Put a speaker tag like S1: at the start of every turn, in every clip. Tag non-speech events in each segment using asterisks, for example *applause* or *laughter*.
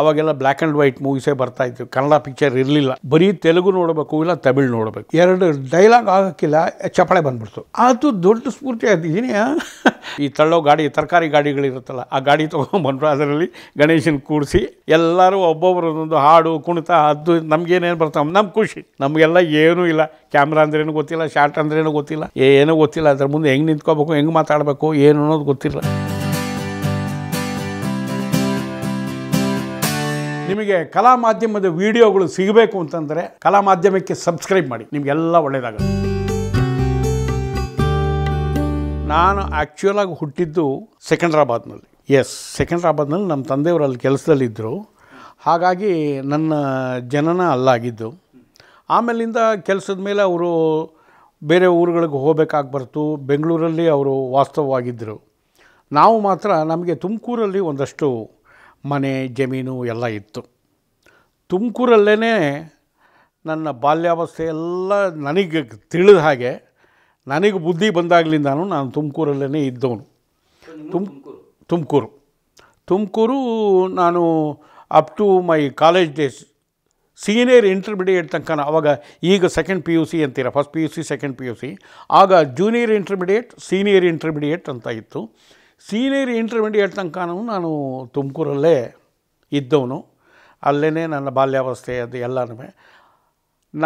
S1: ಅವಾಗೆಲ್ಲ black and white ಮೂವೀಸೇ ಬರ್ತಾ ಇತ್ತು ಕನ್ನಡ ಪಿಕ್ಚರ್ ಇರಲಿಲ್ಲ ಬರೀ ತೆಲುಗು ನೋಡಬೇಕು ಇಲ್ಲ ತಮಿಳು ನೋಡಬೇಕು ಎರಡು ಡೈಲಾಗ್ ಆಗೋಕ್ಕಿಲ್ಲ ಚಪಳೆ ಬಂದ್ಬಿಡ್ತು ಅದು ದೊಡ್ಡ ಸ್ಫೂರ್ತಿ ಆಯ್ತು ಈ ತಳ್ಳೋ ಗಾಡಿ ತರಕಾರಿ ಗಾಡಿಗಳಿರುತ್ತಲ್ಲ ಆ ಗಾಡಿ ತೊಗೊಂಡ್ಬಂದ್ರು ಅದರಲ್ಲಿ ಗಣೇಶನ ಕೂಡಿಸಿ ಎಲ್ಲರೂ ಒಬ್ಬೊಬ್ಬರದೊಂದು ಹಾಡು ಕುಣಿತ ಅದು ನಮಗೇನೇನು ಬರ್ತಾವೆ ನಮ್ಮ ಖುಷಿ ನಮಗೆಲ್ಲ ಏನೂ ಇಲ್ಲ ಕ್ಯಾಮ್ರಾ ಅಂದ್ರೇನು ಗೊತ್ತಿಲ್ಲ ಶಾರ್ಟ್ ಅಂದ್ರೇನು ಗೊತ್ತಿಲ್ಲ ಏನೂ ಗೊತ್ತಿಲ್ಲ ಅದ್ರ ಮುಂದೆ ಹೆಂಗೆ ನಿಂತ್ಕೋಬೇಕು ಹೆಂಗೆ ಮಾತಾಡಬೇಕು ಏನು ಅನ್ನೋದು ಗೊತ್ತಿಲ್ಲ ನಿಮಗೆ ಕಲಾ ಮಾಧ್ಯಮದ ವಿಡಿಯೋಗಳು ಸಿಗಬೇಕು ಅಂತಂದರೆ ಕಲಾ ಮಾಧ್ಯಮಕ್ಕೆ ಸಬ್ಸ್ಕ್ರೈಬ್ ಮಾಡಿ ನಿಮಗೆಲ್ಲ ಒಳ್ಳೆಯದಾಗುತ್ತೆ ನಾನು ಆಗಿ ಹುಟ್ಟಿದ್ದು ಸೆಕೆಂಡ್ರಾಬಾದ್ನಲ್ಲಿ ಎಸ್ ಸೆಕೆಂಡ್ರಾಬಾದ್ನಲ್ಲಿ ನಮ್ಮ ತಂದೆಯವರು ಅಲ್ಲಿ ಕೆಲಸದಲ್ಲಿದ್ದರು ಹಾಗಾಗಿ ನನ್ನ ಜನನ ಅಲ್ಲಾಗಿದ್ದು ಆಮೇಲಿಂದ ಕೆಲಸದ ಮೇಲೆ ಅವರು ಬೇರೆ ಊರುಗಳಿಗೆ ಹೋಗಬೇಕಾಗಿ ಬರ್ತು ಬೆಂಗಳೂರಲ್ಲಿ ಅವರು ವಾಸ್ತವವಾಗಿದ್ದರು ನಾವು ಮಾತ್ರ ನಮಗೆ ತುಮಕೂರಲ್ಲಿ ಒಂದಷ್ಟು ಮನೆ ಜಮೀನು ಎಲ್ಲ ಇತ್ತು ತುಮಕೂರಲ್ಲೇ ನನ್ನ ಬಾಲ್ಯಾವಸ್ಥೆ ಎಲ್ಲ ನನಗೆ ತಿಳಿದ ಹಾಗೆ ನನಗೆ ಬುದ್ಧಿ ಬಂದಾಗಲಿಂದನೂ ನಾನು ತುಮಕೂರಲ್ಲೇ ಇದ್ದವನು ತುಮ್ ತುಮಕೂರು ತುಮಕೂರು ನಾನು up to my college days senior intermediate ತನಕ ಅವಾಗ ಈಗ ಸೆಕೆಂಡ್ ಪಿ ಯು ಸಿ ಅಂತೀರ first P U C second P U C ಆಗ ಜೂನಿಯರ್ ಇಂಟರ್ಮೀಡಿಯೇಟ್ ಸೀನಿಯರ್ ಇಂಟರ್ಮೀಡಿಯೇಟ್ ಅಂತ ಇತ್ತು ಸೀನಿಯರ್ ಇಂಟರ್ಮೀಡಿಯೇಟ್ ತನಕ ನಾನು ತುಮಕೂರಲ್ಲೇ ಇದ್ದವನು ಅಲ್ಲೇ ನನ್ನ ಬಾಲ್ಯಾವಸ್ಥೆ ಅದು ಎಲ್ಲನೂ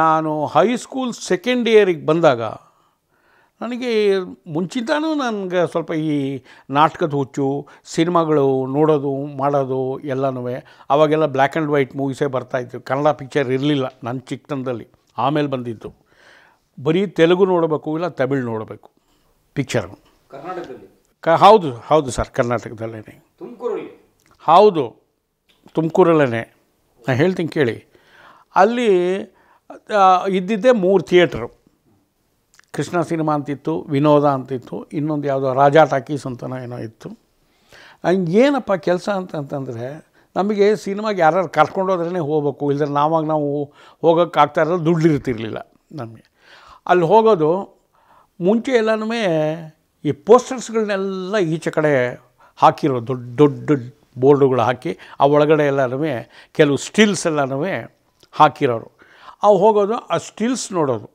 S1: ನಾನು ಹೈಸ್ಕೂಲ್ ಸೆಕೆಂಡ್ ಇಯರಿಗೆ ಬಂದಾಗ ನನಗೆ ಮುಂಚಿತಾನೂ ನನಗೆ ಸ್ವಲ್ಪ ಈ ನಾಟಕದ ಹುಚ್ಚು ಸಿನಿಮಾಗಳು ನೋಡೋದು ಮಾಡೋದು ಎಲ್ಲನೂ ಆವಾಗೆಲ್ಲ ಬ್ಲ್ಯಾಕ್ ಆ್ಯಂಡ್ ವೈಟ್ ಮೂವೀಸೇ ಬರ್ತಾಯಿತ್ತು ಕನ್ನಡ ಪಿಕ್ಚರ್ ಇರಲಿಲ್ಲ ನನ್ನ ಚಿಕ್ಕತನದಲ್ಲಿ ಆಮೇಲೆ ಬಂದಿದ್ದು ಬರೀ ತೆಲುಗು ನೋಡಬೇಕು ಇಲ್ಲ ತಮಿಳು ನೋಡಬೇಕು ಪಿಕ್ಚರ್ ಕರ್ನಾಟಕದಲ್ಲಿ ಕ ಹೌದು ಹೌದು ಸರ್ ಕರ್ನಾಟಕದಲ್ಲೇ ತುಮಕೂರಲ್ಲಿ ಹೌದು ತುಮಕೂರಲ್ಲೇ ನಾನು ಹೇಳ್ತೀನಿ ಕೇಳಿ ಅಲ್ಲಿ ಇದ್ದಿದ್ದೇ ಮೂರು ಥಿಯೇಟ್ರು ಕೃಷ್ಣ ಸಿನಿಮಾ ಅಂತಿತ್ತು ವಿನೋದ ಅಂತಿತ್ತು ಇನ್ನೊಂದು ಯಾವುದೋ ರಾಜಾ ಟಾಕೀಸ್ ಅಂತನೋ ಏನೋ ಇತ್ತು ಹಂಗೇನಪ್ಪ ಏನಪ್ಪ ಕೆಲಸ ಅಂತಂತಂದರೆ ನಮಗೆ ಸಿನಿಮಾಗೆ ಯಾರು ಹೋದ್ರೇ ಹೋಗ್ಬೇಕು ಇಲ್ಲದ್ರೆ ನಾವಾಗ ನಾವು ಹೋಗೋಕ್ಕೆ ಆಗ್ತಾ ಇರೋದು ದುಡ್ಡು ಇರ್ತಿರಲಿಲ್ಲ ನಮಗೆ ಅಲ್ಲಿ ಹೋಗೋದು ಮುಂಚೆ ಎಲ್ಲನೂ ಈ ಪೋಸ್ಟರ್ಸ್ಗಳನ್ನೆಲ್ಲ ಈಚೆ ಕಡೆ ಹಾಕಿರೋ ದೊಡ್ಡ ದೊಡ್ಡ ಬೋರ್ಡುಗಳು ಹಾಕಿ ಆ ಒಳಗಡೆ ಎಲ್ಲನೂ ಕೆಲವು ಸ್ಟಿಲ್ಸ್ ಎಲ್ಲನೂ ಹಾಕಿರೋರು ಅವು ಹೋಗೋದು ಆ ಸ್ಟಿಲ್ಸ್ ನೋಡೋದು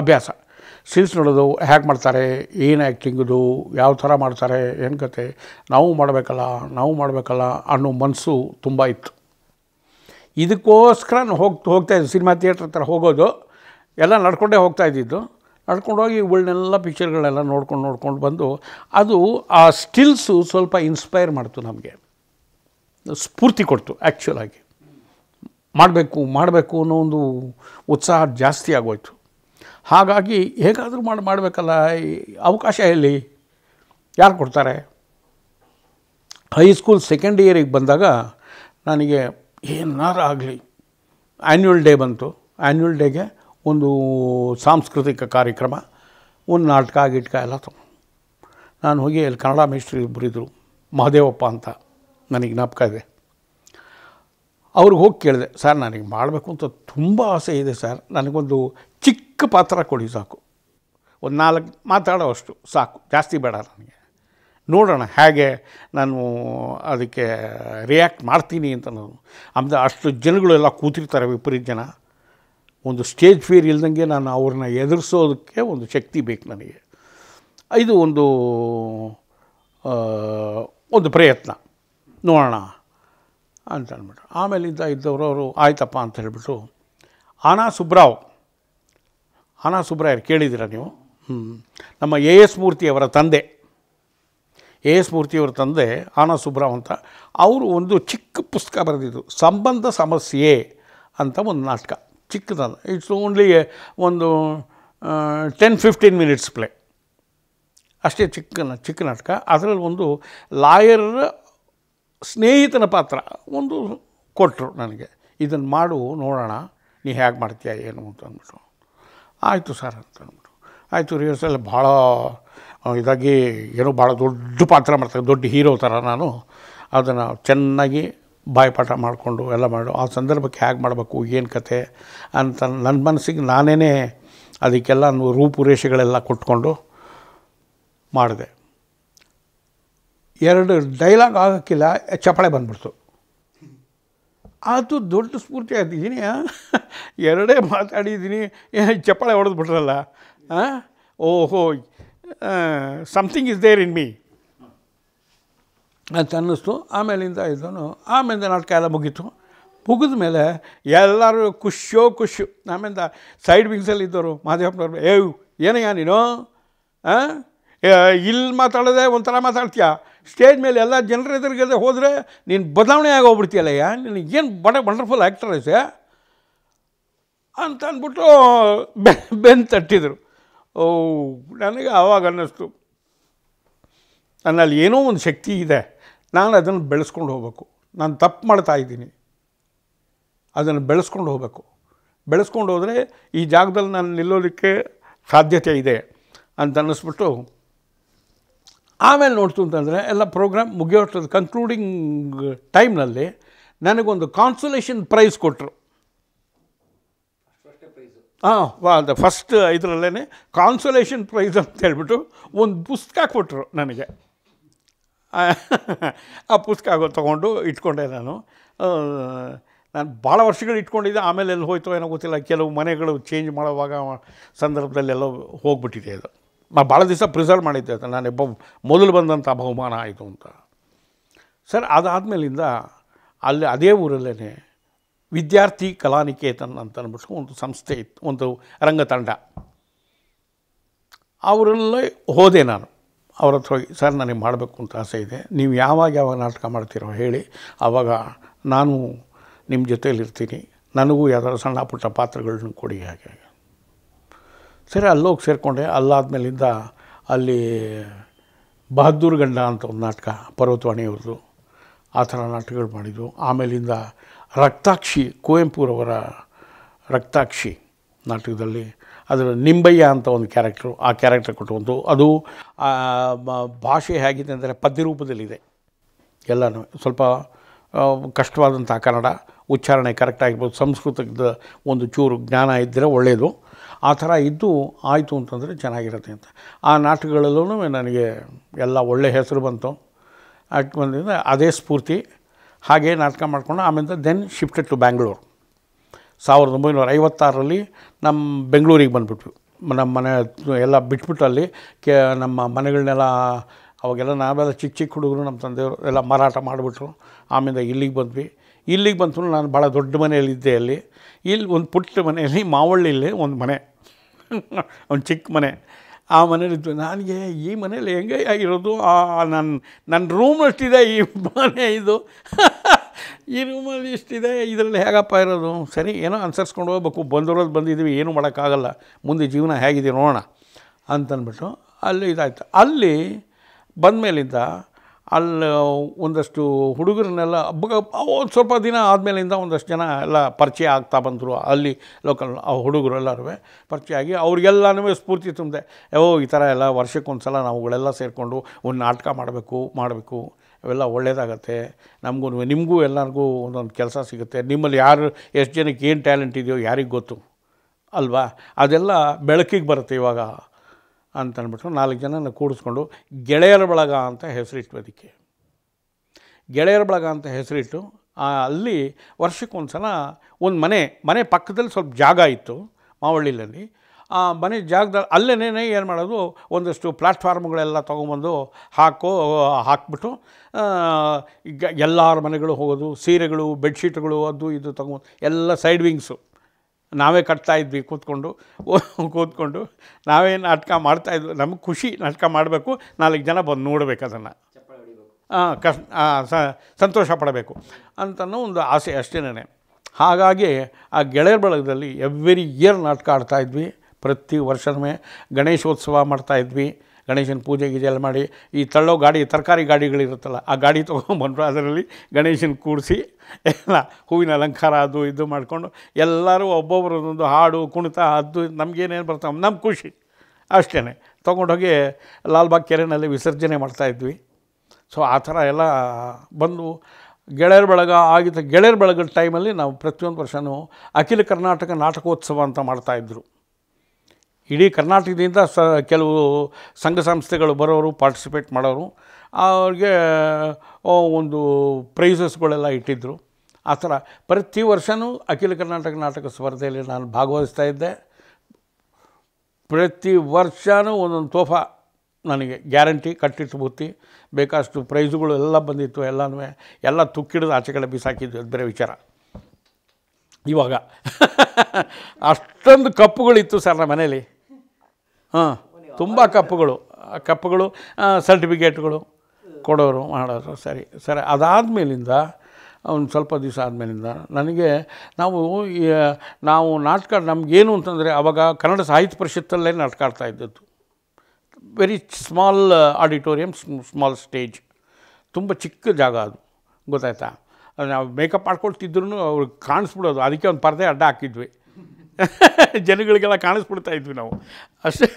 S1: ಅಭ್ಯಾಸ ಸ್ಟಿಲ್ಸ್ ನೋಡೋದು ಹ್ಯಾಕ್ ಮಾಡ್ತಾರೆ ಏನು ಆ್ಯಕ್ಟಿಂಗ್ದು ಯಾವ ಥರ ಮಾಡ್ತಾರೆ ಏನು ಕತೆ ನಾವು ಮಾಡಬೇಕಲ್ಲ ನಾವು ಮಾಡಬೇಕಲ್ಲ ಅನ್ನೋ ಮನಸ್ಸು ತುಂಬ ಇತ್ತು ಇದಕ್ಕೋಸ್ಕರ ಹೋಗ್ತಾ ಹೋಗ್ತಾಯಿದ್ದು ಸಿನಿಮಾ ಥಿಯೇಟ್ರ್ ಹತ್ರ ಹೋಗೋದು ಎಲ್ಲ ನಡ್ಕೊಂಡೇ ಹೋಗ್ತಾ ಇದ್ದಿದ್ದು ನಡ್ಕೊಂಡೋಗಿ ಇವುಗಳನ್ನೆಲ್ಲ ಪಿಕ್ಚರ್ಗಳೆಲ್ಲ ನೋಡ್ಕೊಂಡು ನೋಡ್ಕೊಂಡು ಬಂದು ಅದು ಆ ಸ್ಟಿಲ್ಸು ಸ್ವಲ್ಪ ಇನ್ಸ್ಪೈರ್ ಮಾಡ್ತು ನಮಗೆ ಸ್ಫೂರ್ತಿ ಕೊಡ್ತು ಆ್ಯಕ್ಚುಲಾಗಿ ಮಾಡಬೇಕು ಮಾಡಬೇಕು ಅನ್ನೋ ಒಂದು ಉತ್ಸಾಹ ಜಾಸ್ತಿ ಆಗೋಯ್ತು ಹಾಗಾಗಿ ಹೇಗಾದರೂ ಮಾಡಿ ಮಾಡಬೇಕಲ್ಲ ಅವಕಾಶ ಎಲ್ಲಿ ಯಾರು ಕೊಡ್ತಾರೆ ಹೈಸ್ಕೂಲ್ ಸೆಕೆಂಡ್ ಇಯರಿಗೆ ಬಂದಾಗ ನನಗೆ ಏನಾರು ಆಗಲಿ ಆ್ಯನ್ಯುವಲ್ ಡೇ ಬಂತು ಆ್ಯನ್ಯುವಲ್ ಡೇಗೆ ಒಂದು ಸಾಂಸ್ಕೃತಿಕ ಕಾರ್ಯಕ್ರಮ ಒಂದು ನಾಟಕ ಗಿಟ್ಕ ಎಲ್ಲ ತಗೊಂಡು ನಾನು ಹೋಗಿ ಅಲ್ಲಿ ಕನ್ನಡ ಮೇಸ್ಟ್ರಿ ಇಬ್ಬರಿದ್ದರು ಮಹದೇವಪ್ಪ ಅಂತ ನನಗೆ ಜ್ಞಾಪಕ ಇದೆ ಅವ್ರಿಗೆ ಹೋಗಿ ಕೇಳಿದೆ ಸರ್ ನನಗೆ ಮಾಡಬೇಕು ಅಂತ ತುಂಬ ಆಸೆ ಇದೆ ಸರ್ ನನಗೊಂದು ಚಿಕ್ಕ ಪಾತ್ರ ಕೊಡಿ ಸಾಕು ಒಂದು ನಾಲ್ಕು ಅಷ್ಟು ಸಾಕು ಜಾಸ್ತಿ ಬೇಡ ನನಗೆ ನೋಡೋಣ ಹೇಗೆ ನಾನು ಅದಕ್ಕೆ ರಿಯಾಕ್ಟ್ ಮಾಡ್ತೀನಿ ಅಂತ ನಾನು ಆಮೇಲೆ ಅಷ್ಟು ಜನಗಳೆಲ್ಲ ಕೂತಿರ್ತಾರೆ ವಿಪರೀತ ಜನ ಒಂದು ಸ್ಟೇಜ್ ಫಿಯರ್ ಇಲ್ದಂಗೆ ನಾನು ಅವ್ರನ್ನ ಎದುರಿಸೋದಕ್ಕೆ ಒಂದು ಶಕ್ತಿ ಬೇಕು ನನಗೆ ಇದು ಒಂದು ಒಂದು ಪ್ರಯತ್ನ ನೋಡೋಣ ಅಂತ ಅಂದ್ಬಿಟ್ಟು ಆಮೇಲಿಂದ ಇದ್ದವರು ಅವರು ಆಯ್ತಪ್ಪ ಅಂತ ಹೇಳಿಬಿಟ್ಟು ಆನಾ ಸುಬ್ರಾವ್ ಆನಾ ಸುಬ್ರಾಯರ್ ಕೇಳಿದ್ದೀರ ನೀವು ಹ್ಞೂ ನಮ್ಮ ಎ ಎಸ್ ಮೂರ್ತಿಯವರ ತಂದೆ ಎ ಎಸ್ ಮೂರ್ತಿಯವರ ತಂದೆ ಆನಾ ಸುಬ್ರಾವ್ ಅಂತ ಅವರು ಒಂದು ಚಿಕ್ಕ ಪುಸ್ತಕ ಬರೆದಿದ್ದು ಸಂಬಂಧ ಸಮಸ್ಯೆ ಅಂತ ಒಂದು ನಾಟಕ ಚಿಕ್ಕದಲ್ಲ ಇಟ್ಸ್ ಓನ್ಲಿ ಒಂದು ಟೆನ್ ಫಿಫ್ಟೀನ್ ಮಿನಿಟ್ಸ್ ಪ್ಲೇ ಅಷ್ಟೇ ಚಿಕ್ಕನ ಚಿಕ್ಕ ನಾಟಕ ಅದರಲ್ಲಿ ಒಂದು ಲಾಯರ ಸ್ನೇಹಿತನ ಪಾತ್ರ ಒಂದು ಕೊಟ್ಟರು ನನಗೆ ಇದನ್ನು ಮಾಡು ನೋಡೋಣ ನೀ ಹೇಗೆ ಮಾಡ್ತೀಯ ಏನು ಅಂತ ಅಂದ್ಬಿಟ್ಟು ಆಯಿತು ಸರ್ ಅಂತ ಅಂದ್ಬಿಟ್ಟು ಆಯಿತು ರಿಹರ್ಸಲ್ ಭಾಳ ಇದಾಗಿ ಏನೋ ಭಾಳ ದೊಡ್ಡ ಪಾತ್ರ ಮಾಡ್ತಾರೆ ದೊಡ್ಡ ಹೀರೋ ಥರ ನಾನು ಅದನ್ನು ಚೆನ್ನಾಗಿ ಬಾಯಿಪಾಠ ಮಾಡಿಕೊಂಡು ಎಲ್ಲ ಮಾಡು ಆ ಸಂದರ್ಭಕ್ಕೆ ಹೇಗೆ ಮಾಡಬೇಕು ಏನು ಕತೆ ಅಂತ ನನ್ನ ಮನಸ್ಸಿಗೆ ನಾನೇ ಅದಕ್ಕೆಲ್ಲ ರೂಪುರೇಷೆಗಳೆಲ್ಲ ಕೊಟ್ಕೊಂಡು ಮಾಡಿದೆ ಎರಡು ಡೈಲಾಗ್ ಆಗೋಕ್ಕಿಲ್ಲ ಚಪ್ಪಾಳೆ ಬಂದ್ಬಿಡ್ತು ಅದು ದೊಡ್ಡ ಸ್ಫೂರ್ತಿ ಆಗಿದ್ದೀನಿ ಎರಡೇ ಮಾತಾಡಿದ್ದೀನಿ ಚಪ್ಪಾಳೆ ಹೊಡೆದ್ಬಿಟ್ರಲ್ಲ ಓಹೋ something is there in me ಅಂತ ಅನ್ನಿಸ್ತು ಆಮೇಲಿಂದ ಇದನ್ನು ಆಮೇಲೆ ನಾಟಕ ಎಲ್ಲ ಮುಗೀತು ಮುಗಿದ ಮೇಲೆ ಎಲ್ಲರೂ ಖುಷಿಯೋ ಖುಷಿ ಆಮೇಲೆ ಸೈಡ್ ವಿಂಗ್ಸಲ್ಲಿ ಇದ್ದವರು ಮಾದೇವಪ್ಪನವ್ರು ಏಯ್ ಏನಯ್ಯ ನೀನು ಇಲ್ಲಿ ಮಾತಾಡೋದೆ ಒಂಥರ ಮಾತಾಡ್ತೀಯ ಸ್ಟೇಜ್ ಮೇಲೆ ಎಲ್ಲ ಜನರ ಎದುರಿಗೆ ಹೋದರೆ ನೀನು ಬದಲಾವಣೆ ಆಗೋಗ್ಬಿಡ್ತೀಯಲ್ಲಯ್ಯ ಏನು ಬಡ ವಂಡರ್ಫುಲ್ ಆ್ಯಕ್ಟರ್ ಐತೆ ಅಂತ ಅಂದ್ಬಿಟ್ಟು ಬೆ ಬೆನ್ ತಟ್ಟಿದರು ಓ ನನಗೆ ಆವಾಗ ಅನ್ನಿಸ್ತು ನನ್ನಲ್ಲಿ ಏನೋ ಒಂದು ಶಕ್ತಿ ಇದೆ ನಾನು ಅದನ್ನು ಬೆಳೆಸ್ಕೊಂಡು ಹೋಗಬೇಕು ನಾನು ತಪ್ಪು ಮಾಡ್ತಾ ಇದ್ದೀನಿ ಅದನ್ನು ಬೆಳೆಸ್ಕೊಂಡು ಹೋಗಬೇಕು ಬೆಳೆಸ್ಕೊಂಡು ಹೋದರೆ ಈ ಜಾಗದಲ್ಲಿ ನಾನು ನಿಲ್ಲೋದಕ್ಕೆ ಸಾಧ್ಯತೆ ಇದೆ ಅಂತ ಅನ್ನಿಸ್ಬಿಟ್ಟು ಆಮೇಲೆ ನೋಡ್ತು ಅಂತಂದರೆ ಎಲ್ಲ ಪ್ರೋಗ್ರಾಮ್ ಮುಗಿಯೋಷ್ಟದ ಕನ್ಕ್ಲೂಡಿಂಗ್ ಟೈಮ್ನಲ್ಲಿ ನನಗೊಂದು ಕಾನ್ಸುಲೇಷನ್ ಪ್ರೈಸ್ ಕೊಟ್ಟರು ಹಾಂ ವಾ ದ ಫಸ್ಟ್ ಇದರಲ್ಲೇ ಕಾನ್ಸುಲೇಷನ್ ಪ್ರೈಸ್ ಅಂತ ಹೇಳಿಬಿಟ್ಟು ಒಂದು ಪುಸ್ತಕ ಕೊಟ್ಟರು ನನಗೆ ಆ ಪುಸ್ತಕ ತೊಗೊಂಡು ಇಟ್ಕೊಂಡೆ ನಾನು ನಾನು ಭಾಳ ವರ್ಷಗಳು ಇಟ್ಕೊಂಡಿದ್ದೆ ಆಮೇಲೆ ಎಲ್ಲಿ ಹೋಯ್ತೋ ಏನೋ ಗೊತ್ತಿಲ್ಲ ಕೆಲವು ಮನೆಗಳು ಚೇಂಜ್ ಮಾಡೋವಾಗ ಸಂದರ್ಭದಲ್ಲೆಲ್ಲೋ ಹೋಗ್ಬಿಟ್ಟಿದೆ ಅದು ನಾನು ಭಾಳ ದಿವಸ ಪ್ರಿಸರ್ವ್ ಮಾಡಿದ್ದೆ ಅದು ನಾನು ಒಬ್ಬ ಮೊದಲು ಬಂದಂಥ ಬಹುಮಾನ ಆಯಿತು ಅಂತ ಸರ್ ಅದಾದಮೇಲಿಂದ ಅಲ್ಲಿ ಅದೇ ಊರಲ್ಲೇ ವಿದ್ಯಾರ್ಥಿ ಕಲಾನಿಕೇತನ ಅಂತ ಅಂದ್ಬಿಟ್ಟು ಒಂದು ಸಂಸ್ಥೆ ಇತ್ತು ಒಂದು ರಂಗತಂಡ ಅವರಲ್ಲೇ ಹೋದೆ ನಾನು ಅವ್ರ ಹತ್ರ ಹೋಗಿ ಸರ್ ನನಗೆ ಮಾಡಬೇಕು ಅಂತ ಆಸೆ ಇದೆ ನೀವು ಯಾವಾಗ ಯಾವಾಗ ನಾಟಕ ಮಾಡ್ತೀರೋ ಹೇಳಿ ಆವಾಗ ನಾನು ನಿಮ್ಮ ಜೊತೆಯಲ್ಲಿರ್ತೀನಿ ನನಗೂ ಯಾವ್ದಾದ್ರು ಸಣ್ಣ ಪುಟ್ಟ ಪಾತ್ರಗಳನ್ನ ಕೊಡಿ ಹಾಗೆ ಸರಿ ಅಲ್ಲೋಗಿ ಸೇರಿಕೊಂಡೆ ಅಲ್ಲಾದ್ಮೇಲಿಂದ ಅಲ್ಲಿ ಬಹದ್ದೂರ್ ಗಂಡ ಅಂತ ಒಂದು ನಾಟಕ ಪರ್ವತವಾಣಿಯವ್ರದ್ದು ಆ ಥರ ನಾಟಕಗಳು ಮಾಡಿದ್ದು ಆಮೇಲಿಂದ ರಕ್ತಾಕ್ಷಿ ಕುವೆಂಪುರವರ ರಕ್ತಾಕ್ಷಿ ನಾಟಕದಲ್ಲಿ ಅದರ ನಿಂಬಯ್ಯ ಅಂತ ಒಂದು ಕ್ಯಾರೆಕ್ಟ್ರು ಆ ಕ್ಯಾರೆಕ್ಟರ್ ಕೊಟ್ಟುವಂಥ ಅದು ಭಾಷೆ ಹೇಗಿದೆ ಅಂದರೆ ಪದ್ಯ ರೂಪದಲ್ಲಿದೆ ಎಲ್ಲನೂ ಸ್ವಲ್ಪ ಕಷ್ಟವಾದಂಥ ಕನ್ನಡ ಉಚ್ಚಾರಣೆ ಕರೆಕ್ಟಾಗಿರ್ಬೋದು ಸಂಸ್ಕೃತದ ಒಂದು ಚೂರು ಜ್ಞಾನ ಇದ್ದರೆ ಒಳ್ಳೆಯದು ಆ ಥರ ಇದ್ದು ಆಯಿತು ಅಂತಂದರೆ ಚೆನ್ನಾಗಿರುತ್ತೆ ಅಂತ ಆ ನಾಟಕಗಳಲ್ಲೂ ನನಗೆ ಎಲ್ಲ ಒಳ್ಳೆಯ ಹೆಸರು ಬಂತು ಅಟ್ ಬಂದಿಂದ ಅದೇ ಸ್ಫೂರ್ತಿ ಹಾಗೆ ನಾಟಕ ಮಾಡಿಕೊಂಡು ಆಮೇಲೆ ದೆನ್ ಶಿಫ್ಟೆಡ್ ಟು ಬ್ಯಾಂಗ್ಳೂರು ಸಾವಿರದ ಒಂಬೈನೂರ ಐವತ್ತಾರರಲ್ಲಿ ನಮ್ಮ ಬೆಂಗಳೂರಿಗೆ ಬಂದುಬಿಟ್ವಿ ನಮ್ಮ ಮನೆ ಎಲ್ಲ ಬಿಟ್ಬಿಟ್ಟು ಅಲ್ಲಿ ಕೆ ನಮ್ಮ ಮನೆಗಳನ್ನೆಲ್ಲ ಅವಾಗೆಲ್ಲ ನಾವೆಲ್ಲ ಚಿಕ್ಕ ಚಿಕ್ಕ ಹುಡುಗರು ನಮ್ಮ ತಂದೆಯವರು ಎಲ್ಲ ಮಾರಾಟ ಮಾಡಿಬಿಟ್ರು ಆಮೇಲೆ ಇಲ್ಲಿಗೆ ಬಂದ್ವಿ ಇಲ್ಲಿಗೆ ಬಂತು ನಾನು ಭಾಳ ದೊಡ್ಡ ಮನೆಯಲ್ಲಿದ್ದೆ ಅಲ್ಲಿ ಇಲ್ಲಿ ಒಂದು ಪುಟ್ಟ ಮನೆಯಲ್ಲಿ ಮಾವಳ್ಳಿಯಲ್ಲಿ ಒಂದು ಮನೆ ಒಂದು ಚಿಕ್ಕ ಮನೆ ಆ ಮನೇಲಿದ್ದು ನನಗೆ ಈ ಮನೇಲಿ ಹೆಂಗೆ ಆಗಿರೋದು ನನ್ನ ನನ್ನ ರೂಮ್ನಷ್ಟಿದೆ ಈ ಮನೆ ಇದು *laughs* ಈ ರೂಮಲ್ಲಿ ಇಷ್ಟಿದೆ ಇದರಲ್ಲಿ ಹೇಗಪ್ಪ ಇರೋದು ಸರಿ ಏನೋ ಅನುಸರಿಸ್ಕೊಂಡು ಹೋಗ್ಬೇಕು ಬಂದಿರೋದು ಬಂದಿದ್ದೀವಿ ಏನೂ ಮಾಡೋಕ್ಕಾಗಲ್ಲ ಮುಂದೆ ಜೀವನ ಹೇಗಿದೆ ನೋಡೋಣ ಅಂತಂದ್ಬಿಟ್ಟು ಅಲ್ಲಿ ಇದಾಯಿತು ಅಲ್ಲಿ ಬಂದಮೇಲಿಂದ ಅಲ್ಲಿ ಒಂದಷ್ಟು ಹುಡುಗರನ್ನೆಲ್ಲ ಒಂದು ಸ್ವಲ್ಪ ದಿನ ಆದಮೇಲಿಂದ ಒಂದಷ್ಟು ಜನ ಎಲ್ಲ ಪರಿಚಯ ಆಗ್ತಾ ಬಂದರು ಅಲ್ಲಿ ಲೋಕಲ್ ಆ ಹುಡುಗರು ಎಲ್ಲರೂ ಪರಿಚಯ ಆಗಿ ಅವ್ರಿಗೆಲ್ಲನೂ ಸ್ಫೂರ್ತಿ ತುಂಬಿದೆ ಓ ಈ ಥರ ಎಲ್ಲ ವರ್ಷಕ್ಕೊಂದು ಸಲ ನಾವುಗಳೆಲ್ಲ ಸೇರಿಕೊಂಡು ಒಂದು ನಾಟಕ ಮಾಡಬೇಕು ಮಾಡಬೇಕು ಅವೆಲ್ಲ ಒಳ್ಳೆಯದಾಗತ್ತೆ ನಮಗೂ ನಿಮಗೂ ಎಲ್ಲರಿಗೂ ಒಂದೊಂದು ಕೆಲಸ ಸಿಗುತ್ತೆ ನಿಮ್ಮಲ್ಲಿ ಯಾರು ಎಷ್ಟು ಜನಕ್ಕೆ ಏನು ಟ್ಯಾಲೆಂಟ್ ಇದೆಯೋ ಯಾರಿಗೆ ಗೊತ್ತು ಅಲ್ವಾ ಅದೆಲ್ಲ ಬೆಳಕಿಗೆ ಬರುತ್ತೆ ಇವಾಗ ಅಂತನ್ಬಿಟ್ಟು ನಾಲ್ಕು ಜನನ ಕೂಡಿಸ್ಕೊಂಡು ಗೆಳೆಯರ ಬಳಗ ಅಂತ ಹೆಸರಿಟ್ಟು ಅದಕ್ಕೆ ಗೆಳೆಯರ ಬಳಗ ಅಂತ ಹೆಸರಿಟ್ಟು ಅಲ್ಲಿ ವರ್ಷಕ್ಕೊಂದು ಸಲ ಒಂದು ಮನೆ ಮನೆ ಪಕ್ಕದಲ್ಲಿ ಸ್ವಲ್ಪ ಜಾಗ ಇತ್ತು ಮಾವಳ್ಳಿಯಲ್ಲಿ ಮನೆ ಜಾಗದ ಅಲ್ಲೇ ಏನು ಮಾಡೋದು ಒಂದಷ್ಟು ಪ್ಲ್ಯಾಟ್ಫಾರ್ಮ್ಗಳೆಲ್ಲ ತೊಗೊಂಬಂದು ಹಾಕೋ ಹಾಕ್ಬಿಟ್ಟು ಎಲ್ಲರ ಮನೆಗಳು ಹೋಗೋದು ಸೀರೆಗಳು ಬೆಡ್ಶೀಟ್ಗಳು ಅದು ಇದು ತೊಗೊಂಬಂದು ಎಲ್ಲ ಸೈಡ್ ವಿಂಗ್ಸು ನಾವೇ ಕಟ್ತಾ ಇದ್ವಿ ಕೂತ್ಕೊಂಡು *laughs* ಕೂತ್ಕೊಂಡು ನಾವೇ ನಾಟಕ ಮಾಡ್ತಾಯಿದ್ವಿ ನಮಗೆ ಖುಷಿ ನಾಟಕ ಮಾಡಬೇಕು ನಾಲ್ಕು ಜನ ಬಂದು ನೋಡಬೇಕು ಅದನ್ನು ಕಷ್ಟ ಸಂತೋಷ ಪಡಬೇಕು ಅಂತನೋ ಒಂದು ಆಸೆ ಅಷ್ಟೇನೇ ಹಾಗಾಗಿ ಆ ಗೆಳೆಯರ ಬಳಗದಲ್ಲಿ ಎವ್ರಿ ಇಯರ್ ನಾಟಕ ಆಡ್ತಾಯಿದ್ವಿ ಪ್ರತಿ ವರ್ಷವೇ ಗಣೇಶೋತ್ಸವ ಮಾಡ್ತಾಯಿದ್ವಿ ಗಣೇಶನ ಪೂಜೆ ಗೀಜೆ ಎಲ್ಲ ಮಾಡಿ ಈ ತಳ್ಳೋ ಗಾಡಿ ತರಕಾರಿ ಗಾಡಿಗಳಿರುತ್ತಲ್ಲ ಆ ಗಾಡಿ ತೊಗೊಂಡ್ಬಂದ್ರು ಅದರಲ್ಲಿ ಗಣೇಶನ ಕೂಡಿಸಿ ಎಲ್ಲ ಹೂವಿನ ಅಲಂಕಾರ ಅದು ಇದು ಮಾಡಿಕೊಂಡು ಎಲ್ಲರೂ ಒಬ್ಬೊಬ್ಬರದೊಂದು ಹಾಡು ಕುಣಿತ ಅದು ನಮಗೇನೇನು ಬರ್ತಾವೆ ನಮ್ಮ ಖುಷಿ ಅಷ್ಟೇ ತೊಗೊಂಡೋಗಿ ಲಾಲ್ಬಾಗ್ ಕೆರೆನಲ್ಲಿ ವಿಸರ್ಜನೆ ಮಾಡ್ತಾಯಿದ್ವಿ ಸೊ ಆ ಥರ ಎಲ್ಲ ಬಂದು ಗೆಳೆಯರ ಬಳಗ ಆಗಿದ್ದ ಗೆಳೆಯರ ಬಳಗದ ಟೈಮಲ್ಲಿ ನಾವು ಪ್ರತಿಯೊಂದು ವರ್ಷವೂ ಅಖಿಲ ಕರ್ನಾಟಕ ನಾಟಕೋತ್ಸವ ಅಂತ ಮಾಡ್ತಾಯಿದ್ರು ಇಡೀ ಕರ್ನಾಟಕದಿಂದ ಸ ಕೆಲವು ಸಂಘ ಸಂಸ್ಥೆಗಳು ಬರೋರು ಪಾರ್ಟಿಸಿಪೇಟ್ ಮಾಡೋರು ಅವ್ರಿಗೆ ಒಂದು ಪ್ರೈಸಸ್ಗಳೆಲ್ಲ ಇಟ್ಟಿದ್ದರು ಆ ಥರ ಪ್ರತಿ ವರ್ಷವೂ ಅಖಿಲ ಕರ್ನಾಟಕ ನಾಟಕ ಸ್ಪರ್ಧೆಯಲ್ಲಿ ನಾನು ಭಾಗವಹಿಸ್ತಾ ಇದ್ದೆ ಪ್ರತಿ ವರ್ಷವೂ ಒಂದೊಂದು ತೋಫಾ ನನಗೆ ಗ್ಯಾರಂಟಿ ಕಟ್ಟಿಟ್ಟು ಬುತ್ತಿ ಬೇಕಷ್ಟು ಪ್ರೈಸ್ಗಳು ಎಲ್ಲ ಬಂದಿತ್ತು ಎಲ್ಲನೂ ಎಲ್ಲ ತುಕ್ಕಿಡಿದು ಆಚೆ ಕಡೆ ಬಿಸಾಕಿದ್ದು ಅದು ಬೇರೆ ವಿಚಾರ ಇವಾಗ ಅಷ್ಟೊಂದು ಕಪ್ಪುಗಳಿತ್ತು ಸರ್ ನಮ್ಮ ಮನೇಲಿ ಹಾಂ ತುಂಬ ಕಪ್ಪುಗಳು ಕಪ್ಪುಗಳು ಸರ್ಟಿಫಿಕೇಟ್ಗಳು ಕೊಡೋರು ಮಾಡೋರು ಸರಿ ಸರಿ ಅದಾದ ಮೇಲಿಂದ ಒಂದು ಸ್ವಲ್ಪ ದಿವಸ ಆದಮೇಲಿಂದ ನನಗೆ ನಾವು ನಾವು ನಾಟಕ ನಮಗೇನು ಅಂತಂದರೆ ಆವಾಗ ಕನ್ನಡ ಸಾಹಿತ್ಯ ಪರಿಷತ್ತಲ್ಲೇ ನಾಟಕ ಆಡ್ತಾ ಇದ್ದದ್ದು very small auditorium small stage ತುಂಬ ಚಿಕ್ಕ ಜಾಗ ಅದು ಗೊತ್ತಾಯ್ತಾ ನಾವು ಮೇಕಪ್ ಮಾಡ್ಕೊಳ್ತಿದ್ರು ಅವ್ರಿಗೆ ಕಾಣಿಸ್ಬಿಡೋದು ಅದಕ್ಕೆ ಒಂದು ಪರದೆ ಅಡ್ಡ ಹಾಕಿದ್ವಿ ಜನಗಳಿಗೆಲ್ಲ ಕಾಣಿಸ್ಬಿಡ್ತಾ ಇದ್ವಿ ನಾವು ಅಷ್ಟೇ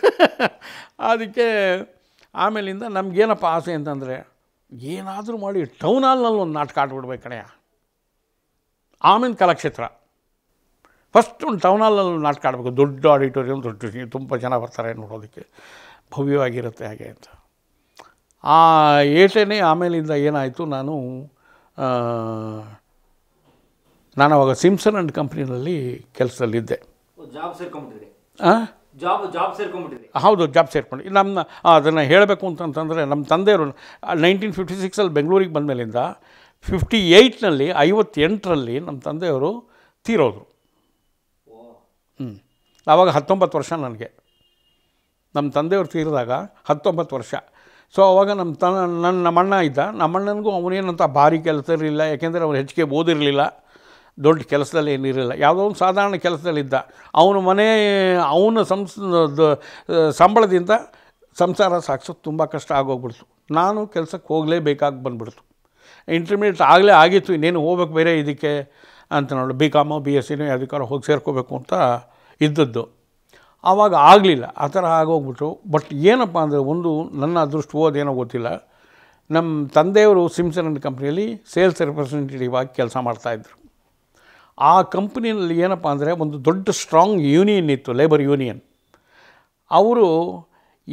S1: ಅದಕ್ಕೆ ಆಮೇಲಿಂದ ನಮಗೇನಪ್ಪ ಆಸೆ ಅಂತಂದರೆ ಏನಾದರೂ ಮಾಡಿ ಟೌನ್ ಹಾಲ್ನಲ್ಲಿ ಒಂದು ನಾಟಕ ಆಡ್ಬಿಡ್ಬೇಕು ಕಣೆಯ ಆಮೇಲೆ ಕಲಾಕ್ಷೇತ್ರ ಫಸ್ಟ್ ಒಂದು ಟೌನ್ ಹಾಲ್ನಲ್ಲಿ ನಾಟಕ ಆಡಬೇಕು ದೊಡ್ಡ ಆಡಿಟೋರಿಯಲ್ ದೊಡ್ಡ ತುಂಬ ಜನ ಬರ್ತಾರೆ ನೋಡೋದಕ್ಕೆ ಭವ್ಯವಾಗಿರುತ್ತೆ ಹಾಗೆ ಅಂತ ಆ ಏಟೇನೆ ಆಮೇಲಿಂದ ಏನಾಯಿತು ನಾನು ನಾನು ಅವಾಗ ಸಿಮ್ಸನ್ ಆ್ಯಂಡ್ ಕಂಪ್ನಿನಲ್ಲಿ ಕೆಲಸದಲ್ಲಿದ್ದೆ ಜಾಬ್ ಹಾಂ ಜಾಬ್ ಜಾಬ್ ಹೌದು ಜಾಬ್ ಸೇರ್ಕೊಂಡು ನಮ್ಮ ಅದನ್ನು ಹೇಳಬೇಕು ಅಂತಂತಂದರೆ ನಮ್ಮ ತಂದೆಯವರು ನೈನ್ಟೀನ್ ಫಿಫ್ಟಿ ಸಿಕ್ಸಲ್ಲಿ ಬೆಂಗಳೂರಿಗೆ ಬಂದ ಮೇಲಿಂದ ಫಿಫ್ಟಿ ಏಯ್ಟ್ನಲ್ಲಿ ಐವತ್ತೆಂಟರಲ್ಲಿ ನಮ್ಮ ತಂದೆಯವರು ತೀರೋದ್ರು ಹ್ಞೂ ಆವಾಗ ಹತ್ತೊಂಬತ್ತು ವರ್ಷ ನನಗೆ ನಮ್ಮ ತಂದೆಯವರು ತೀರಿದಾಗ ಹತ್ತೊಂಬತ್ತು ವರ್ಷ ಸೊ ಅವಾಗ ನಮ್ಮ ತನ್ನ ನನ್ನ ನಮ್ಮಣ್ಣ ಇದ್ದ ನಮ್ಮಣ್ಣನಿಗೂ ಅವನೇನಂತ ಭಾರಿ ಕೆಲಸ ಇರಲಿಲ್ಲ ಯಾಕೆಂದರೆ ಅವ್ರು ಹೆಚ್ಚಿಗೆ ಓದಿರಲಿಲ್ಲ ದೊಡ್ಡ ಕೆಲಸದಲ್ಲಿ ಏನಿರಲಿಲ್ಲ ಯಾವುದೋ ಒಂದು ಸಾಧಾರಣ ಕೆಲಸದಲ್ಲಿದ್ದ ಅವನ ಮನೆ ಅವನ ಸಂಸ್ ಸಂಬಳದಿಂದ ಸಂಸಾರ ಸಾಕ್ಸೋದು ತುಂಬ ಕಷ್ಟ ಆಗೋಗ್ಬಿಡ್ತು ನಾನು ಕೆಲಸಕ್ಕೆ ಹೋಗಲೇಬೇಕಾಗಿ ಬಂದ್ಬಿಡ್ತು ಇಂಟರ್ಮೀಡಿಯೇಟ್ ಆಗಲೇ ಆಗಿತ್ತು ಇನ್ನೇನು ಹೋಗ್ಬೇಕು ಬೇರೆ ಇದಕ್ಕೆ ಅಂತ ನೋಡಿ ಬಿ ಕಾಮು ಬಿ ಎಸ್ ಸಿನೋ ಯಾವುದಕ್ಕಾರ ಹೋಗಿ ಸೇರ್ಕೋಬೇಕು ಅಂತ ಇದ್ದದ್ದು ಆವಾಗ ಆಗಲಿಲ್ಲ ಆ ಥರ ಆಗೋಗ್ಬಿಟ್ಟು ಬಟ್ ಏನಪ್ಪ ಅಂದರೆ ಒಂದು ನನ್ನ ದೃಷ್ಟಿ ಓದೇನೋ ಗೊತ್ತಿಲ್ಲ ನಮ್ಮ ತಂದೆಯವರು ಸಿಮ್ಸನ್ ಅಂಡ್ ಕಂಪ್ನಿಯಲ್ಲಿ ಸೇಲ್ಸ್ ರೆಪ್ರೆಸೆಂಟೇಟಿವ್ ಆಗಿ ಕೆಲಸ ಮಾಡ್ತಾಯಿದ್ರು ಆ ಕಂಪ್ನಿಯಲ್ಲಿ ಏನಪ್ಪ ಅಂದರೆ ಒಂದು ದೊಡ್ಡ ಸ್ಟ್ರಾಂಗ್ ಯೂನಿಯನ್ ಇತ್ತು ಲೇಬರ್ ಯೂನಿಯನ್ ಅವರು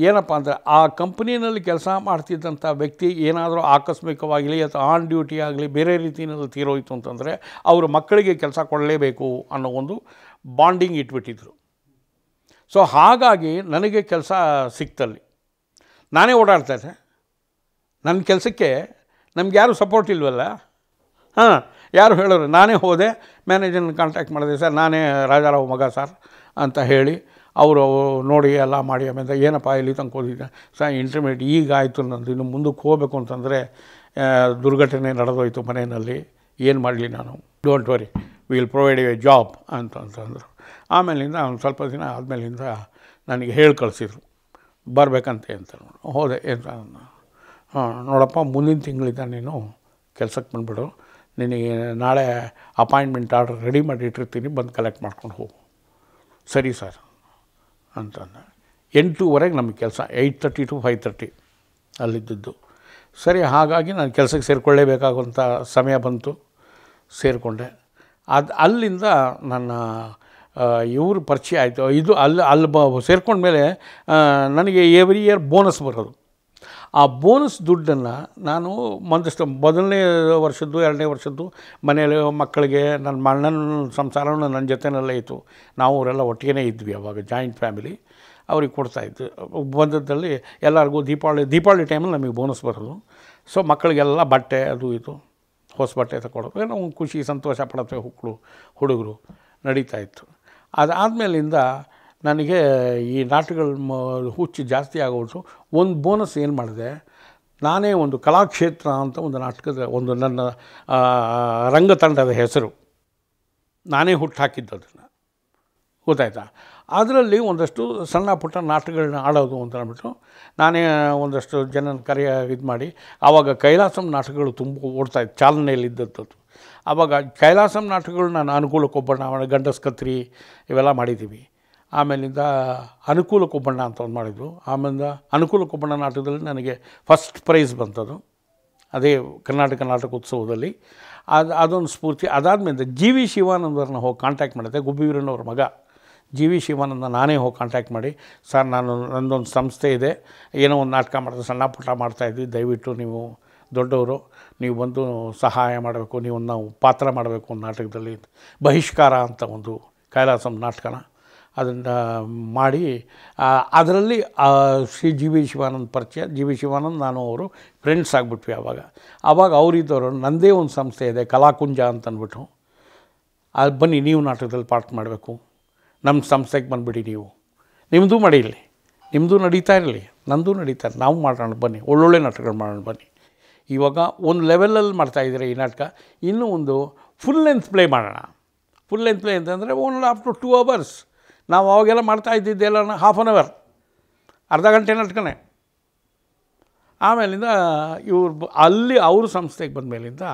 S1: ಏನಪ್ಪ ಅಂದರೆ ಆ ಕಂಪ್ನಿಯಲ್ಲಿ ಕೆಲಸ ಮಾಡ್ತಿದ್ದಂಥ ವ್ಯಕ್ತಿ ಏನಾದರೂ ಆಕಸ್ಮಿಕವಾಗಲಿ ಅಥವಾ ಆನ್ ಡ್ಯೂಟಿ ಆಗಲಿ ಬೇರೆ ರೀತಿಯಲ್ಲಿ ತೀರೋಯಿತು ಅಂತಂದರೆ ಅವರ ಮಕ್ಕಳಿಗೆ ಕೆಲಸ ಕೊಡಲೇಬೇಕು ಅನ್ನೋ ಒಂದು ಬಾಂಡಿಂಗ್ ಇಟ್ಬಿಟ್ಟಿದ್ರು ಸೊ ಹಾಗಾಗಿ ನನಗೆ ಕೆಲಸ ಸಿಕ್ತಲ್ಲಿ ನಾನೇ ಓಡಾಡ್ತಾಯಿದ್ದೆ ನನ್ನ ಕೆಲಸಕ್ಕೆ ನಮ್ಗೆ ಯಾರೂ ಸಪೋರ್ಟ್ ಇಲ್ವಲ್ಲ ಹಾಂ ಯಾರು ಹೇಳೋರು ನಾನೇ ಹೋದೆ ಮ್ಯಾನೇಜರ್ನ ಕಾಂಟ್ಯಾಕ್ಟ್ ಮಾಡಿದೆ ಸರ್ ನಾನೇ ರಾಜಾರಾವ್ ಮಗ ಸರ್ ಅಂತ ಹೇಳಿ ಅವರು ನೋಡಿ ಎಲ್ಲ ಮಾಡಿ ಆಮೇಲೆ ಏನಪ್ಪ ಇಲ್ಲಿ ತನಕ ಹೋದಿದ್ದೆ ಸರ್ ಇಂಟರ್ಮೀಡಿಯೇಟ್ ಈಗ ಆಯಿತು ನಂದು ಇನ್ನು ಮುಂದಕ್ಕೆ ಹೋಗಬೇಕು ಅಂತಂದರೆ ದುರ್ಘಟನೆ ನಡೆದೋಯ್ತು ಮನೆಯಲ್ಲಿ ಏನು ಮಾಡಲಿ ನಾನು don't worry will provide a job ಅಂತಂತಂದರು ಆಮೇಲಿಂದ ಒಂದು ಸ್ವಲ್ಪ ದಿನ ಆದಮೇಲಿಂದ ನನಗೆ ಹೇಳಿ ಕಳಿಸಿದ್ರು ಬರಬೇಕಂತ ಅಂತ ಹೋದೆ ಎಂತ ಹಾಂ ನೋಡಪ್ಪ ಮುಂದಿನ ತಿಂಗಳಿಂದ ನೀನು ಕೆಲಸಕ್ಕೆ ಬಂದುಬಿಡು ನಿನಗೆ ನಾಳೆ ಅಪಾಯಿಂಟ್ಮೆಂಟ್ ಆರ್ಡ್ರ್ ರೆಡಿ ಮಾಡಿ ಇಟ್ಟಿರ್ತೀನಿ ಬಂದು ಕಲೆಕ್ಟ್ ಮಾಡ್ಕೊಂಡು ಹೋಗು ಸರಿ ಸರ್ ಅಂತಂದ ಎಂಟೂವರೆಗೆ ನಮಗೆ ಕೆಲಸ eight thirty to five thirty ಅಲ್ಲಿದ್ದದ್ದು ಸರಿ ಹಾಗಾಗಿ ನಾನು ಕೆಲಸಕ್ಕೆ ಸೇರಿಕೊಳ್ಳೇಬೇಕಾಗುವಂಥ ಸಮಯ ಬಂತು ಸೇರಿಕೊಂಡೆ ಅದು ಅಲ್ಲಿಂದ ನನ್ನ ಇವರು ಪರಿಚಯ ಆಯಿತು ಇದು ಅಲ್ಲಿ ಅಲ್ಲಿ ಬ ಸೇರಿಕೊಂಡ್ಮೇಲೆ ನನಗೆ ಎವ್ರಿ ಇಯರ್ ಬೋನಸ್ ಬರೋದು ಆ ಬೋನಸ್ ದುಡ್ಡನ್ನು ನಾನು ಒಂದಿಷ್ಟು ಮೊದಲನೇ ವರ್ಷದ್ದು ಎರಡನೇ ವರ್ಷದ್ದು ಮನೆಯಲ್ಲಿ ಮಕ್ಕಳಿಗೆ ನನ್ನ ಮಣ್ಣನ ಸಂಸಾರನೂ ನನ್ನ ಜೊತೆಯಲ್ಲೇ ಇತ್ತು ನಾವು ಅವರೆಲ್ಲ ಒಟ್ಟಿಗೆ ಇದ್ವಿ ಅವಾಗ ಜಾಯಿಂಟ್ ಫ್ಯಾಮಿಲಿ ಅವ್ರಿಗೆ ಕೊಡ್ತಾಯಿತ್ತು ಬಂದದ್ದಲ್ಲಿ ಎಲ್ಲರಿಗೂ ದೀಪಾವಳಿ ದೀಪಾವಳಿ ಟೈಮಲ್ಲಿ ನಮಗೆ ಬೋನಸ್ ಬರೋದು ಸೊ ಮಕ್ಕಳಿಗೆಲ್ಲ ಬಟ್ಟೆ ಅದು ಇದು ಹೊಸ ಬಟ್ಟೆ ತಗೊಳ್ಳೋದು ನಾವು ಖುಷಿ ಸಂತೋಷ ಪಡುತ್ತೆ ಹುಕ್ಕಳು ಹುಡುಗರು ನಡೀತಾ ಇತ್ತು ಅದಾದಮೇಲಿಂದ ನನಗೆ ಈ ನಾಟಕಗಳ ಹುಚ್ಚು ಜಾಸ್ತಿ ಆಗೋದು ಒಂದು ಬೋನಸ್ ಏನು ಮಾಡಿದೆ ನಾನೇ ಒಂದು ಕಲಾಕ್ಷೇತ್ರ ಅಂತ ಒಂದು ನಾಟಕದ ಒಂದು ನನ್ನ ರಂಗತಂಡದ ಹೆಸರು ನಾನೇ ಹುಟ್ಟು ಹಾಕಿದ್ದು ಅದನ್ನು ಗೊತ್ತಾಯ್ತಾ ಅದರಲ್ಲಿ ಒಂದಷ್ಟು ಸಣ್ಣ ಪುಟ್ಟ ನಾಟಕಗಳನ್ನ ಆಡೋದು ಅಂತ ಅಂದ್ಬಿಟ್ಟು ನಾನೇ ಒಂದಷ್ಟು ಜನನ ಕರೆಯ ಇದು ಮಾಡಿ ಆವಾಗ ಕೈಲಾಸಂ ನಾಟಕಗಳು ತುಂಬ ಚಾಲನೆಯಲ್ಲಿ ಇದ್ದಂಥದ್ದು ಆವಾಗ ಕೈಲಾಸಂ ನಾಟಕಗಳು ನಾನು ಗಂಡಸ ಕತ್ರಿ ಇವೆಲ್ಲ ಮಾಡಿದ್ದೀವಿ ಆಮೇಲಿಂದ ಅನುಕೂಲ ಕೊಬ್ಬಣ್ಣ ಅಂತ ಒಂದು ಮಾಡಿದ್ರು ಆಮೇಲಿಂದ ಅನುಕೂಲ ಕೊಬ್ಬಣ್ಣ ನಾಟಕದಲ್ಲಿ ನನಗೆ ಫಸ್ಟ್ ಪ್ರೈಸ್ ಬಂತದು ಅದೇ ಕರ್ನಾಟಕ ನಾಟಕ ಉತ್ಸವದಲ್ಲಿ ಅದು ಅದೊಂದು ಸ್ಫೂರ್ತಿ ಅದಾದಮೇಲೆ ಜಿ ವಿ ಶಿವಾನಂದರನ್ನ ಹೋಗಿ ಕಾಂಟ್ಯಾಕ್ಟ್ ಮಾಡಿದೆ ಗುಬ್ಬಿವೀರಣ್ಣವ್ರ ಮಗ ಜಿ ವಿ ಶಿವಾನಂದ ನಾನೇ ಹೋಗಿ ಕಾಂಟ್ಯಾಕ್ಟ್ ಮಾಡಿ ಸರ್ ನಾನು ನಂದೊಂದು ಸಂಸ್ಥೆ ಇದೆ ಏನೋ ಒಂದು ನಾಟಕ ಮಾಡ್ತಾ ಸಣ್ಣ ಪುಟ್ಟ ಮಾಡ್ತಾಯಿದ್ವಿ ದಯವಿಟ್ಟು ನೀವು ದೊಡ್ಡವರು ನೀವು ಬಂದು ಸಹಾಯ ಮಾಡಬೇಕು ನೀವು ನಾವು ಪಾತ್ರ ಮಾಡಬೇಕು ಒಂದು ನಾಟಕದಲ್ಲಿ ಬಹಿಷ್ಕಾರ ಅಂತ ಒಂದು ಕೈಲಾಸಂ ನಾಟಕನ ಅದನ್ನು ಮಾಡಿ ಅದರಲ್ಲಿ ಶ್ರೀ ಜಿ ವಿ ಶಿವಾನಂದ್ ಪರಿಚಯ ಜಿ ವಿ ಶಿವಾನಂದ್ ನಾನು ಅವರು ಫ್ರೆಂಡ್ಸ್ ಆಗಿಬಿಟ್ವಿ ಆವಾಗ ಆವಾಗ ಅವರಿದ್ದವರು ನನ್ನದೇ ಒಂದು ಸಂಸ್ಥೆ ಇದೆ ಕಲಾಕುಂಜ ಅಂತ ಅಂದ್ಬಿಟ್ಟು ಅಲ್ಲಿ ಬನ್ನಿ ನೀವು ನಾಟಕದಲ್ಲಿ ಪಾಠ ಮಾಡಬೇಕು ನಮ್ಮ ಸಂಸ್ಥೆಗೆ ಬಂದುಬಿಡಿ ನೀವು ನಿಮ್ಮದು ಮಾಡಿರಲಿ ನಿಮ್ಮದು ನಡೀತಾ ಇರಲಿ ನಂದು ನಡೀತಾ ಇರಲಿ ನಾವು ಮಾಡೋಣ ಬನ್ನಿ ಒಳ್ಳೊಳ್ಳೆ ನಾಟಕಗಳು ಮಾಡೋಣ ಬನ್ನಿ ಇವಾಗ ಒಂದು ಲೆವೆಲಲ್ಲಿ ಮಾಡ್ತಾಯಿದ್ದೀರಿ ಈ ನಾಟಕ ಇನ್ನೂ ಒಂದು ಫುಲ್ ಲೆಂತ್ ಪ್ಲೇ ಮಾಡೋಣ ಫುಲ್ ಲೆಂತ್ ಪ್ಲೇ ಅಂತಂದರೆ ಒನ್ ಆಫ್ಟರ್ ಟು ಅವರ್ಸ್ ನಾವು ಅವಾಗೆಲ್ಲ ಮಾಡ್ತಾ ಇದ್ದಿದ್ದೆಲ್ಲ ಹಾಫ್ ಆನ್ ಅವರ್ ಅರ್ಧ ಗಂಟೆ ನಟ್ಕೊಂಡೆ ಆಮೇಲಿಂದ ಇವ್ರು ಅಲ್ಲಿ ಅವ್ರ ಸಂಸ್ಥೆಗೆ ಬಂದ ಮೇಲಿಂದ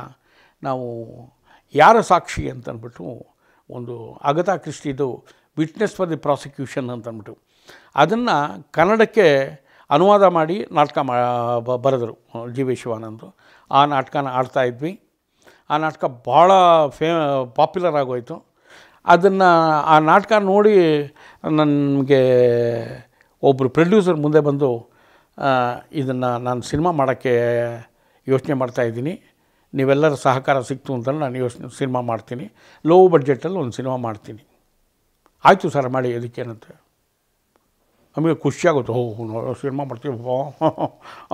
S1: ನಾವು ಯಾರ ಸಾಕ್ಷಿ ಅಂತಂದ್ಬಿಟ್ಟು ಒಂದು ಅಗತಾ ಕ್ರಿಸ್ಟಿದು ವಿಟ್ನೆಸ್ ಫಾರ್ ದಿ ಪ್ರಾಸಿಕ್ಯೂಷನ್ ಅಂತಂದ್ಬಿಟ್ಟು ಅದನ್ನು ಕನ್ನಡಕ್ಕೆ ಅನುವಾದ ಮಾಡಿ ನಾಟಕ ಮಾ ಬರೆದರು ಜಿ ವಿ ಶಿವಾನಂದರು ಆ ನಾಟಕನ ಆಡ್ತಾ ಇದ್ವಿ ಆ ನಾಟಕ ಭಾಳ ಫೇ ಪಾಪ್ಯುಲರ್ ಆಗೋಯಿತು ಅದನ್ನು ಆ ನಾಟಕ ನೋಡಿ ನನಗೆ ಒಬ್ಬರು ಪ್ರೊಡ್ಯೂಸರ್ ಮುಂದೆ ಬಂದು ಇದನ್ನು ನಾನು ಸಿನಿಮಾ ಮಾಡೋಕ್ಕೆ ಯೋಚನೆ ಮಾಡ್ತಾಯಿದ್ದೀನಿ ನೀವೆಲ್ಲರ ಸಹಕಾರ ಸಿಕ್ತು ಅಂತ ನಾನು ಯೋಚನೆ ಸಿನಿಮಾ ಮಾಡ್ತೀನಿ ಲೋ ಬಡ್ಜೆಟಲ್ಲಿ ಒಂದು ಸಿನಿಮಾ ಮಾಡ್ತೀನಿ ಆಯಿತು ಸರ್ ಮಾಡಿ ಅದಕ್ಕೇನಂತೆ ನಮಗೆ ಖುಷಿಯಾಗುತ್ತೆ ಹೋ ಸಿನಿಮಾ ಮಾಡ್ತೀವಿ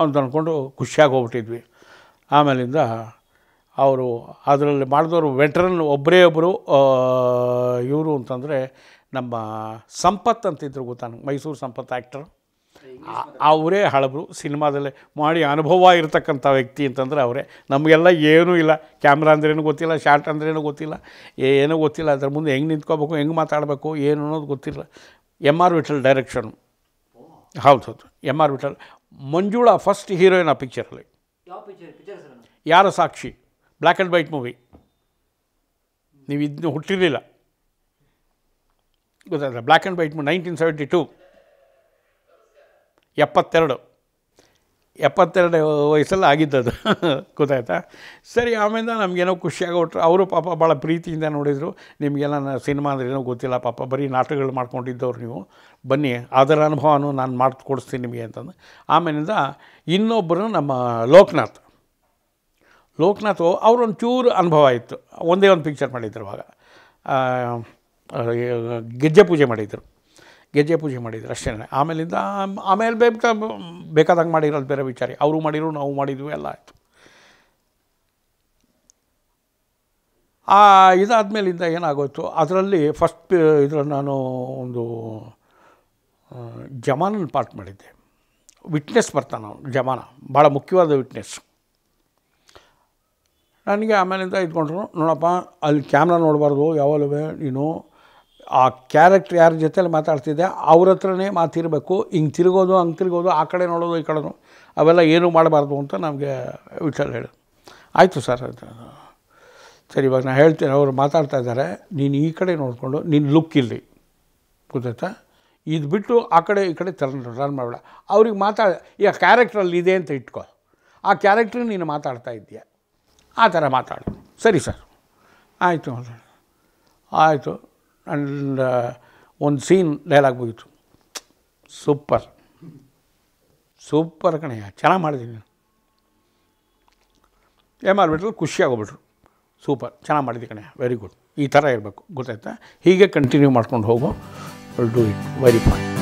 S1: ಅಂತ ಅಂದ್ಕೊಂಡು ಖುಷಿಯಾಗಿ ಹೋಗ್ಬಿಟ್ಟಿದ್ವಿ ಆಮೇಲಿಂದ ಅವರು ಅದರಲ್ಲಿ ಮಾಡಿದವರು ವೆಟ್ರನ್ ಒಬ್ಬರೇ ಒಬ್ಬರು ಇವರು ಅಂತಂದರೆ ನಮ್ಮ ಸಂಪತ್ ಅಂತಿದ್ರು ಗೊತ್ತಾನ ಮೈಸೂರು ಸಂಪತ್ ಆ್ಯಕ್ಟರ್ ಅವರೇ ಹಳಬರು ಸಿನಿಮಾದಲ್ಲಿ ಮಾಡಿ ಅನುಭವ ಇರತಕ್ಕಂಥ ವ್ಯಕ್ತಿ ಅಂತಂದರೆ ಅವರೇ ನಮಗೆಲ್ಲ ಏನೂ ಇಲ್ಲ ಕ್ಯಾಮ್ರಾ ಅಂದ್ರೇನು ಗೊತ್ತಿಲ್ಲ ಶಾರ್ಟ್ ಅಂದ್ರೇನು ಗೊತ್ತಿಲ್ಲ ಏನೂ ಗೊತ್ತಿಲ್ಲ ಅದ್ರ ಮುಂದೆ ಹೆಂಗೆ ನಿಂತ್ಕೋಬೇಕು ಹೆಂಗೆ ಮಾತಾಡಬೇಕು ಏನು ಅನ್ನೋದು ಗೊತ್ತಿಲ್ಲ ಎಮ್ ಆರ್ ವಿಠಲ್ ಡೈರೆಕ್ಷನು ಹೌದು ಹೌದು M R Vittal Manjula first heroine ಆ ಪಿಕ್ಚರಲ್ಲಿ ಯಾರ ಸಾಕ್ಷಿ ಬ್ಲ್ಯಾಕ್ ಆ್ಯಂಡ್ ವೈಟ್ ಮೂವಿ ನೀವು ಇದನ್ನು ಹುಟ್ಟಿರಲಿಲ್ಲ ಗೊತ್ತಾಯ್ತಾ black and white movie nineteen seventy two ಎಪ್ಪತ್ತೆರಡು ಎಪ್ಪತ್ತೆರಡು ವಯಸ್ಸಲ್ಲಿ ಆಗಿದ್ದದು *laughs* ಗೊತ್ತಾಯ್ತಾ ಸರಿ ಆಮೇಲೆ ನಮಗೇನೋ ಖುಷಿಯಾಗೋಟ್ರು ಅವರು ಪಾಪ ಭಾಳ ಪ್ರೀತಿಯಿಂದ ನೋಡಿದರು ನಿಮಗೆಲ್ಲ ನಾನು ಸಿನಿಮಾ ಅಂದ್ರೆ ಏನೋ ಗೊತ್ತಿಲ್ಲ ಪಾಪ ಬರೀ ನಾಟಕಗಳು ಮಾಡ್ಕೊಂಡಿದ್ದವ್ರು ನೀವು ಬನ್ನಿ ಅದರ ಅನುಭವನೂ ನಾನು ಮಾಡಿಕೊಡಿಸ್ತೀನಿ ನಿಮಗೆ ಅಂತಂದು ಆಮೇಲಿಂದ ಇನ್ನೊಬ್ಬರು ನಮ್ಮ ಲೋಕನಾಥ್ ಲೋಕನಾಥ್ ಚೂರು ಅನುಭವ ಇತ್ತು ಒಂದೇ ಒಂದು ಪಿಕ್ಚರ್ ಮಾಡಿದ್ರು ಅವಾಗ ಗೆಜ್ಜೆ ಪೂಜೆ ಮಾಡಿದರು ಗೆಜ್ಜೆ ಪೂಜೆ ಮಾಡಿದರು ಅಷ್ಟೇ ಆಮೇಲಿಂದ ಆಮೇಲೆ ಬೇಕಾ ಬೇಕಾದಂಗೆ ಮಾಡಿರೋದು ಬೇರೆ ವಿಚಾರ ಅವರು ಮಾಡಿದ್ರು ನಾವು ಮಾಡಿದ್ವಿ ಎಲ್ಲ ಆಯಿತು ಆ ಇದಾದಮೇಲಿಂದ ಏನಾಗೋಯ್ತು ಅದರಲ್ಲಿ ಫಸ್ಟ್ ಇದರಲ್ಲಿ ನಾನು ಒಂದು ಜಮಾನನ ಪಾರ್ಟ್ ಮಾಡಿದ್ದೆ ವಿಟ್ನೆಸ್ ಬರ್ತಾನ ಜಮಾನ ಭಾಳ ಮುಖ್ಯವಾದ ವಿಟ್ನೆಸ್ ನನಗೆ ಆಮೇಲಿಂದ ಇದ್ಕೊಂಡ್ರು ನೋಡಪ್ಪ ಅಲ್ಲಿ ಕ್ಯಾಮ್ರಾ ನೋಡಬಾರ್ದು ಯಾವಾಗಲೂ ನೀನು ಆ ಕ್ಯಾರೆಕ್ಟ್ರ್ ಯಾರ ಜೊತೆಲಿ ಮಾತಾಡ್ತಿದ್ದೆ ಅವ್ರ ಹತ್ರನೇ ಮಾತಿರಬೇಕು ಹಿಂಗೆ ತಿರುಗೋದು ಹಂಗೆ ತಿರುಗೋದು ಆ ಕಡೆ ನೋಡೋದು ಈ ಕಡೆ ಅವೆಲ್ಲ ಏನೂ ಮಾಡಬಾರ್ದು ಅಂತ ನಮಗೆ ವಿಚಾರ ಹೇಳಿ ಆಯಿತು ಸರ್ ಸರಿ ಇವಾಗ ನಾನು ಹೇಳ್ತೀನಿ ಅವರು ಮಾತಾಡ್ತಾ ಇದ್ದಾರೆ ನೀನು ಈ ಕಡೆ ನೋಡಿಕೊಂಡು ನಿನ್ನ ಲುಕ್ ಇಲ್ಲಿ ಗೊತ್ತಾಯ್ತಾ ಇದು ಬಿಟ್ಟು ಆ ಕಡೆ ಈ ಕಡೆ ತರ ರನ್ ಮಾಡಬೇಡ ಅವ್ರಿಗೆ ಮಾತಾಡ ಈಗ ಕ್ಯಾರೆಕ್ಟ್ರಲ್ಲಿ ಇದೆ ಅಂತ ಇಟ್ಕೊ ಆ ಕ್ಯಾರೆಕ್ಟ್ರ್ ನೀನು ಮಾತಾಡ್ತಾ ಇದೆಯಾ ಆ ಥರ ಮಾತಾಡೋದು ಸರಿ ಸರ್ ಆಯಿತು ಆಯಿತು ಆ್ಯಂಡ್ ಒಂದು ಸೀನ್ ಡೈಲಾಗ್ ಮುಗೀತು ಸೂಪರ್ ಸೂಪರ್ ಕಣಯ್ಯ ಚೆನ್ನಾಗಿ ಮಾಡಿದ್ದೀನಿ ನೀನು ಏನು ಮಾಡಿಬಿಟ್ರು ಖುಷಿಯಾಗೋಗ್ಬಿಟ್ರು ಸೂಪರ್ ಚೆನ್ನಾಗಿ ಮಾಡಿದ್ದೆ ಕಣಯ್ಯ ವೆರಿ ಗುಡ್ ಈ ಥರ ಇರಬೇಕು ಗೊತ್ತಾಯ್ತಾ ಹೀಗೆ ಕಂಟಿನ್ಯೂ ಮಾಡ್ಕೊಂಡು ಹೋಗು ಡೂ ಇಟ್ ವೆರಿ ಫೈನ್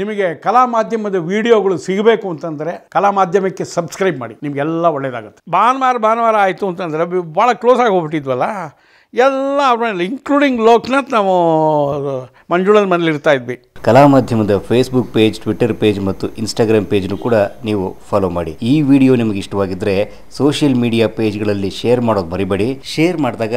S1: ನಿಮಗೆ ಕಲಾ ಮಾಧ್ಯಮದ ವಿಡಿಯೋಗಳು ಸಿಗಬೇಕು ಅಂತಂದ್ರೆ ಕಲಾ ಮಾಧ್ಯಮಕ್ಕೆ ಸಬ್ಸ್ಕ್ರೈಬ್ ಮಾಡಿ ನಿಮಗೆಲ್ಲ ಒಳ್ಳೇದಾಗುತ್ತೆ ಭಾನುವಾರ ಭಾನುವಾರ ಆಯಿತು ಅಂತಂದ್ರೆ ಭಾಳ ಕ್ಲೋಸ್ ಆಗಿ ಹೋಗ್ಬಿಟ್ಟಿದ್ವಲ್ಲ ಎಲ್ಲ ಅವ್ರಲ್ಲಿ ಇನ್ಕ್ಲೂಡಿಂಗ್ ಲೋಕನಾಥ್ ನಾವು ಮಂಜುಳನ್ ಮನೇಲಿ ಇರ್ತಾ ಇದ್ವಿ ಕಲಾ ಮಾಧ್ಯಮದ ಫೇಸ್ಬುಕ್ ಪೇಜ್ ಟ್ವಿಟರ್ ಪೇಜ್ ಮತ್ತು ಇನ್ಸ್ಟಾಗ್ರಾಮ್ ಪೇಜ್ನು ಕೂಡ ನೀವು ಫಾಲೋ ಮಾಡಿ ಈ ವಿಡಿಯೋ ನಿಮಗೆ ಇಷ್ಟವಾಗಿದ್ದರೆ ಸೋಷಿಯಲ್ ಮೀಡಿಯಾ ಪೇಜ್ಗಳಲ್ಲಿ ಶೇರ್ ಮಾಡೋದು ಮರಿಬೇಡಿ ಶೇರ್ ಮಾಡಿದಾಗ